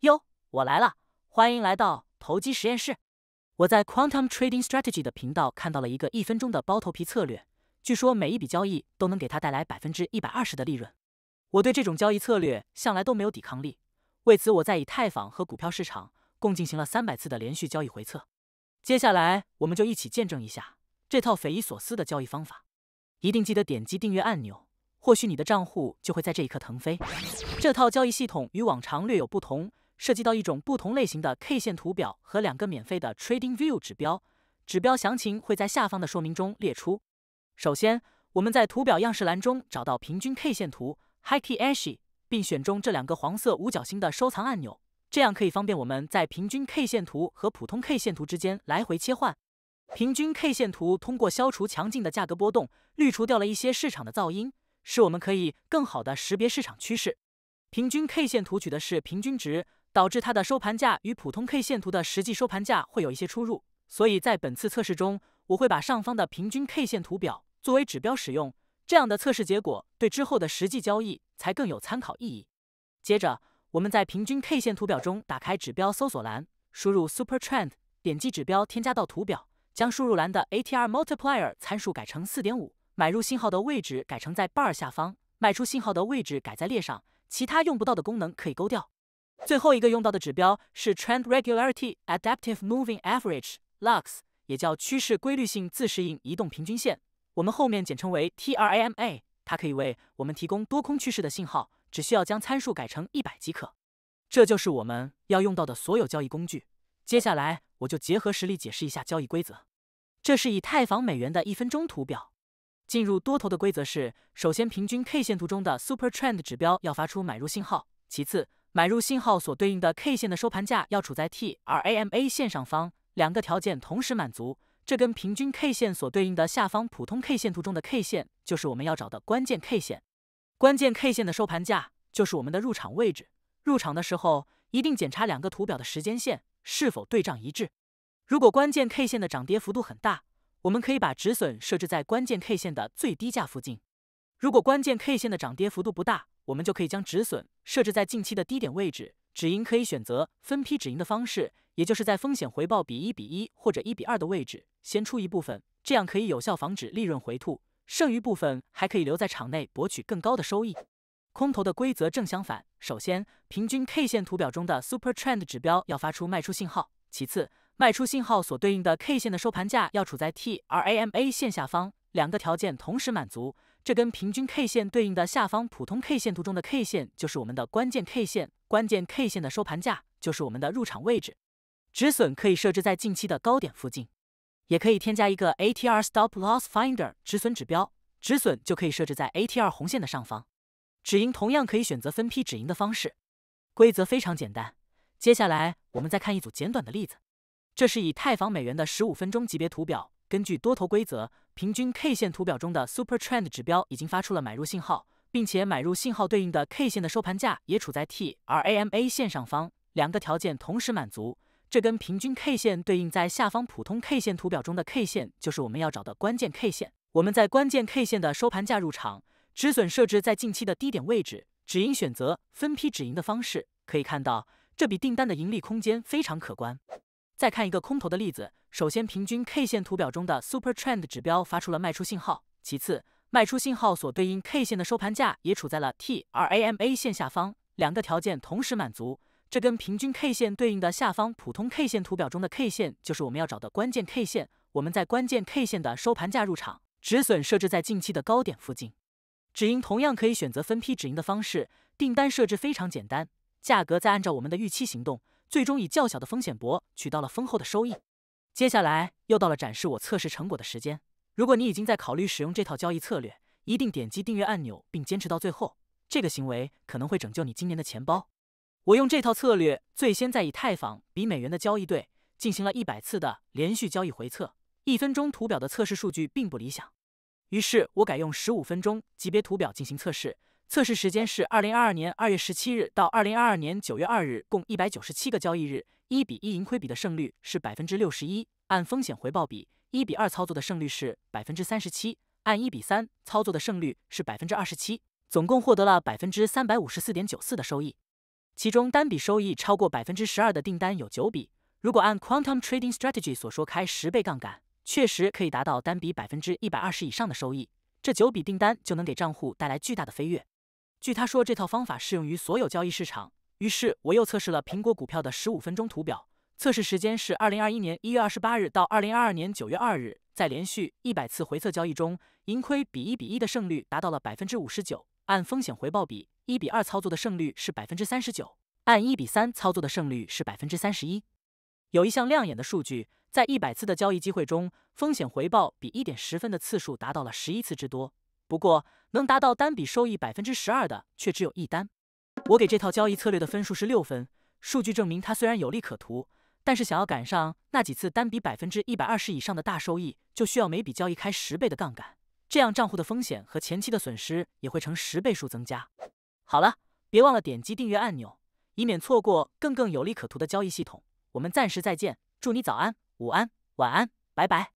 哟，我来了，欢迎来到投机实验室。我在 Quantum Trading Strategy 的频道看到了一个一分钟的包头皮策略，据说每一笔交易都能给他带来百分之一百二十的利润。我对这种交易策略向来都没有抵抗力，为此我在以太坊和股票市场共进行了三百次的连续交易回测。接下来我们就一起见证一下这套匪夷所思的交易方法。一定记得点击订阅按钮，或许你的账户就会在这一刻腾飞。这套交易系统与往常略有不同。涉及到一种不同类型的 K 线图表和两个免费的 TradingView 指标，指标详情会在下方的说明中列出。首先，我们在图表样式栏中找到平均 K 线图 （HiKashi），并选中这两个黄色五角星的收藏按钮，这样可以方便我们在平均 K 线图和普通 K 线图之间来回切换。平均 K 线图通过消除强劲的价格波动，滤除掉了一些市场的噪音，使我们可以更好的识别市场趋势。平均 K 线图取的是平均值。导致它的收盘价与普通 K 线图的实际收盘价会有一些出入，所以在本次测试中，我会把上方的平均 K 线图表作为指标使用。这样的测试结果对之后的实际交易才更有参考意义。接着，我们在平均 K 线图表中打开指标搜索栏，输入 Super Trend，点击指标添加到图表，将输入栏的 ATR Multiplier 参数改成4.5，买入信号的位置改成在 bar 下方，卖出信号的位置改在列上，其他用不到的功能可以勾掉。最后一个用到的指标是 Trend Regularity Adaptive Moving Average Lux，也叫趋势规律性自适应移动平均线，我们后面简称为 TRAMA，它可以为我们提供多空趋势的信号，只需要将参数改成一百即可。这就是我们要用到的所有交易工具。接下来我就结合实例解释一下交易规则。这是以太坊美元的一分钟图表，进入多头的规则是：首先，平均 K 线图中的 Super Trend 指标要发出买入信号；其次，买入信号所对应的 K 线的收盘价要处在 t 而 a m a 线上方，两个条件同时满足，这根平均 K 线所对应的下方普通 K 线图中的 K 线就是我们要找的关键 K 线。关键 K 线的收盘价就是我们的入场位置。入场的时候一定检查两个图表的时间线是否对账一致。如果关键 K 线的涨跌幅度很大，我们可以把止损设置在关键 K 线的最低价附近。如果关键 K 线的涨跌幅度不大，我们就可以将止损设置在近期的低点位置，止盈可以选择分批止盈的方式，也就是在风险回报比一比一或者一比二的位置先出一部分，这样可以有效防止利润回吐，剩余部分还可以留在场内博取更高的收益。空头的规则正相反，首先平均 K 线图表中的 Super Trend 指标要发出卖出信号，其次卖出信号所对应的 K 线的收盘价要处在 TRAMA 线下方，两个条件同时满足。这根平均 K 线对应的下方普通 K 线图中的 K 线就是我们的关键 K 线，关键 K 线的收盘价就是我们的入场位置，止损可以设置在近期的高点附近，也可以添加一个 ATR Stop Loss Finder 止损指标，止损就可以设置在 ATR 红线的上方，止盈同样可以选择分批止盈的方式，规则非常简单。接下来我们再看一组简短的例子，这是以太坊美元的十五分钟级别图表。根据多头规则，平均 K 线图表中的 Super Trend 指标已经发出了买入信号，并且买入信号对应的 K 线的收盘价也处在 TRAMA 线上方，两个条件同时满足，这跟平均 K 线对应在下方普通 K 线图表中的 K 线就是我们要找的关键 K 线。我们在关键 K 线的收盘价入场，止损设置在近期的低点位置，止盈选择分批止盈的方式，可以看到这笔订单的盈利空间非常可观。再看一个空头的例子，首先平均 K 线图表中的 Super Trend 指标发出了卖出信号，其次卖出信号所对应 K 线的收盘价也处在了 TRAMA 线下方，两个条件同时满足，这跟平均 K 线对应的下方普通 K 线图表中的 K 线就是我们要找的关键 K 线，我们在关键 K 线的收盘价入场，止损设置在近期的高点附近，止盈同样可以选择分批止盈的方式，订单设置非常简单，价格再按照我们的预期行动。最终以较小的风险博取到了丰厚的收益。接下来又到了展示我测试成果的时间。如果你已经在考虑使用这套交易策略，一定点击订阅按钮并坚持到最后，这个行为可能会拯救你今年的钱包。我用这套策略最先在以太坊比美元的交易对进行了一百次的连续交易回测，一分钟图表的测试数据并不理想，于是我改用十五分钟级别图表进行测试。测试时间是二零二二年二月十七日到二零二二年九月二日，共一百九十七个交易日。一比一盈亏比的胜率是百分之六十一，按风险回报比一比二操作的胜率是百分之三十七，按一比三操作的胜率是百分之二十七，总共获得了百分之三百五十四点九四的收益。其中单笔收益超过百分之十二的订单有九笔。如果按 Quantum Trading Strategy 所说开十倍杠杆，确实可以达到单笔百分之一百二十以上的收益，这九笔订单就能给账户带来巨大的飞跃。据他说，这套方法适用于所有交易市场。于是我又测试了苹果股票的十五分钟图表，测试时间是二零二一年一月二十八日到二零二二年九月二日，在连续一百次回测交易中，盈亏比一比一的胜率达到了百分之五十九，按风险回报比一比二操作的胜率是百分之三十九，按一比三操作的胜率是百分之三十一。有一项亮眼的数据，在一百次的交易机会中，风险回报比一点十分的次数达到了十一次之多。不过能达到单笔收益百分之十二的却只有一单，我给这套交易策略的分数是六分。数据证明它虽然有利可图，但是想要赶上那几次单笔百分之一百二十以上的大收益，就需要每笔交易开十倍的杠杆，这样账户的风险和前期的损失也会成十倍数增加。好了，别忘了点击订阅按钮，以免错过更更有利可图的交易系统。我们暂时再见，祝你早安、午安、晚安，拜拜。